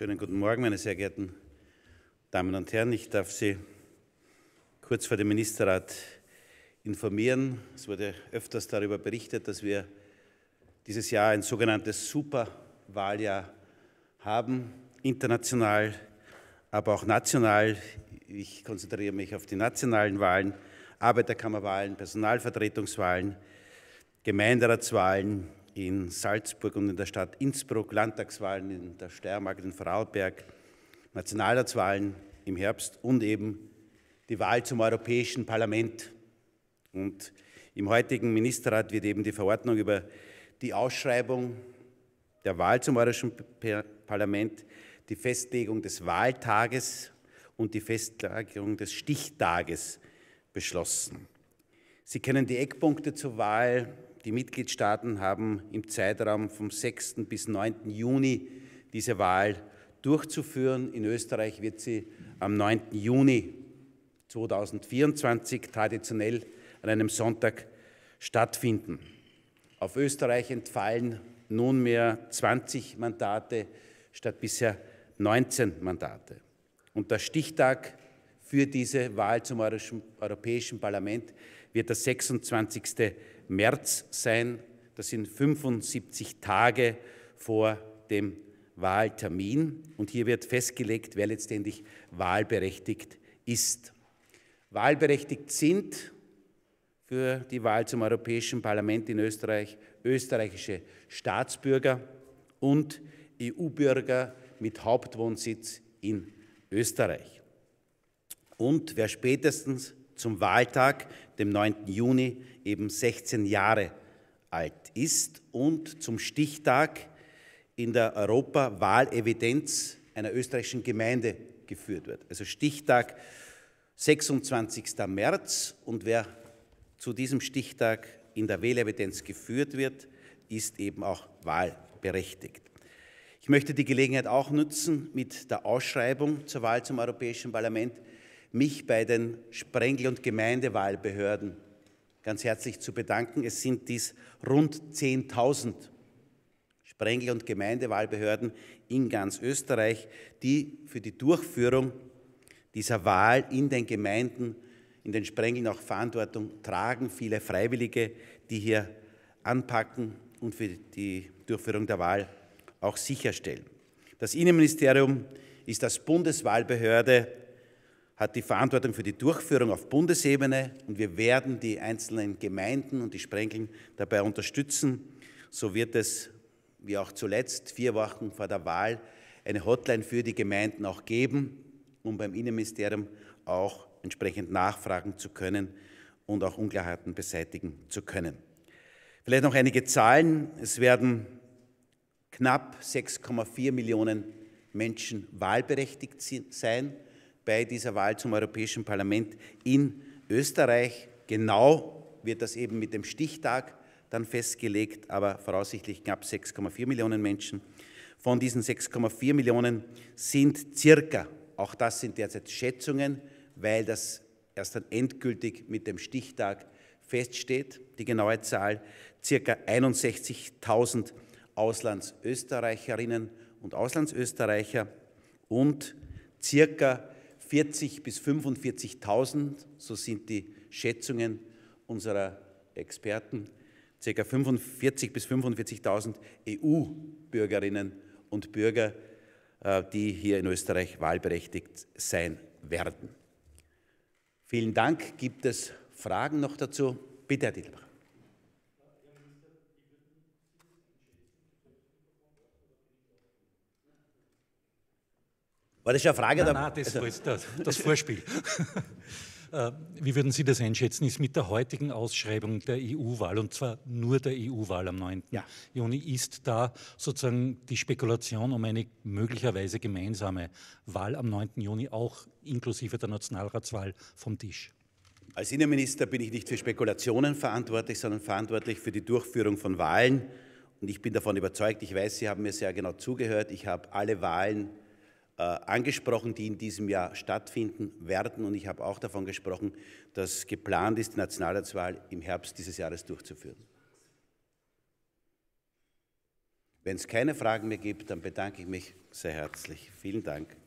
Schönen guten Morgen, meine sehr geehrten Damen und Herren. Ich darf Sie kurz vor dem Ministerrat informieren. Es wurde öfters darüber berichtet, dass wir dieses Jahr ein sogenanntes Superwahljahr haben, international, aber auch national. Ich konzentriere mich auf die nationalen Wahlen, Arbeiterkammerwahlen, Personalvertretungswahlen, Gemeinderatswahlen, in Salzburg und in der Stadt Innsbruck, Landtagswahlen in der Steiermark, in Vorarlberg, Nationalratswahlen im Herbst und eben die Wahl zum Europäischen Parlament. Und im heutigen Ministerrat wird eben die Verordnung über die Ausschreibung der Wahl zum Europäischen Parlament, die Festlegung des Wahltages und die Festlegung des Stichtages beschlossen. Sie kennen die Eckpunkte zur Wahl die Mitgliedstaaten haben im Zeitraum vom 6. bis 9. Juni diese Wahl durchzuführen. In Österreich wird sie am 9. Juni 2024 traditionell an einem Sonntag stattfinden. Auf Österreich entfallen nunmehr 20 Mandate statt bisher 19 Mandate. Und der Stichtag für diese Wahl zum Europäischen Parlament wird der 26. März sein. Das sind 75 Tage vor dem Wahltermin. Und hier wird festgelegt, wer letztendlich wahlberechtigt ist. Wahlberechtigt sind für die Wahl zum Europäischen Parlament in Österreich österreichische Staatsbürger und EU-Bürger mit Hauptwohnsitz in Österreich und wer spätestens zum Wahltag, dem 9. Juni, eben 16 Jahre alt ist und zum Stichtag in der Europawahlevidenz einer österreichischen Gemeinde geführt wird. Also Stichtag 26. März und wer zu diesem Stichtag in der Wählevidenz geführt wird, ist eben auch wahlberechtigt. Ich möchte die Gelegenheit auch nutzen, mit der Ausschreibung zur Wahl zum Europäischen Parlament mich bei den Sprengel- und Gemeindewahlbehörden ganz herzlich zu bedanken. Es sind dies rund 10.000 Sprengel- und Gemeindewahlbehörden in ganz Österreich, die für die Durchführung dieser Wahl in den Gemeinden, in den Sprengeln auch Verantwortung tragen. Viele Freiwillige, die hier anpacken und für die Durchführung der Wahl auch sicherstellen. Das Innenministerium ist als Bundeswahlbehörde hat die Verantwortung für die Durchführung auf Bundesebene und wir werden die einzelnen Gemeinden und die Sprengeln dabei unterstützen. So wird es, wie auch zuletzt, vier Wochen vor der Wahl eine Hotline für die Gemeinden auch geben, um beim Innenministerium auch entsprechend nachfragen zu können und auch Unklarheiten beseitigen zu können. Vielleicht noch einige Zahlen. Es werden knapp 6,4 Millionen Menschen wahlberechtigt sein bei dieser Wahl zum Europäischen Parlament in Österreich. Genau wird das eben mit dem Stichtag dann festgelegt, aber voraussichtlich knapp 6,4 Millionen Menschen. Von diesen 6,4 Millionen sind circa, auch das sind derzeit Schätzungen, weil das erst dann endgültig mit dem Stichtag feststeht, die genaue Zahl, circa 61.000 Auslandsösterreicherinnen und Auslandsösterreicher und circa 40 bis 45.000, so sind die Schätzungen unserer Experten, ca. 45 bis 45.000 EU-Bürgerinnen und Bürger, äh, die hier in Österreich wahlberechtigt sein werden. Vielen Dank. Gibt es Fragen noch dazu? Bitte, Herr Dietl. War das schon eine Frage? Nein, nein das also- war jetzt das, das Vorspiel. Äh, wie würden Sie das einschätzen? Ist mit der heutigen Ausschreibung der EU-Wahl, und zwar nur der EU-Wahl am 9. Ja. Juni, ist da sozusagen die Spekulation um eine möglicherweise gemeinsame Wahl am 9. Juni auch inklusive der Nationalratswahl vom Tisch? Als Innenminister bin ich nicht für Spekulationen verantwortlich, sondern verantwortlich für die Durchführung von Wahlen. Und ich bin davon überzeugt, ich weiß, Sie haben mir sehr genau zugehört, ich habe alle Wahlen äh, angesprochen, die in diesem Jahr stattfinden werden. Und ich habe auch davon gesprochen, dass geplant ist, die Nationalratswahl im Herbst dieses Jahres durchzuführen. Wenn es keine Fragen mehr gibt, dann bedanke ich mich sehr herzlich. Vielen Dank.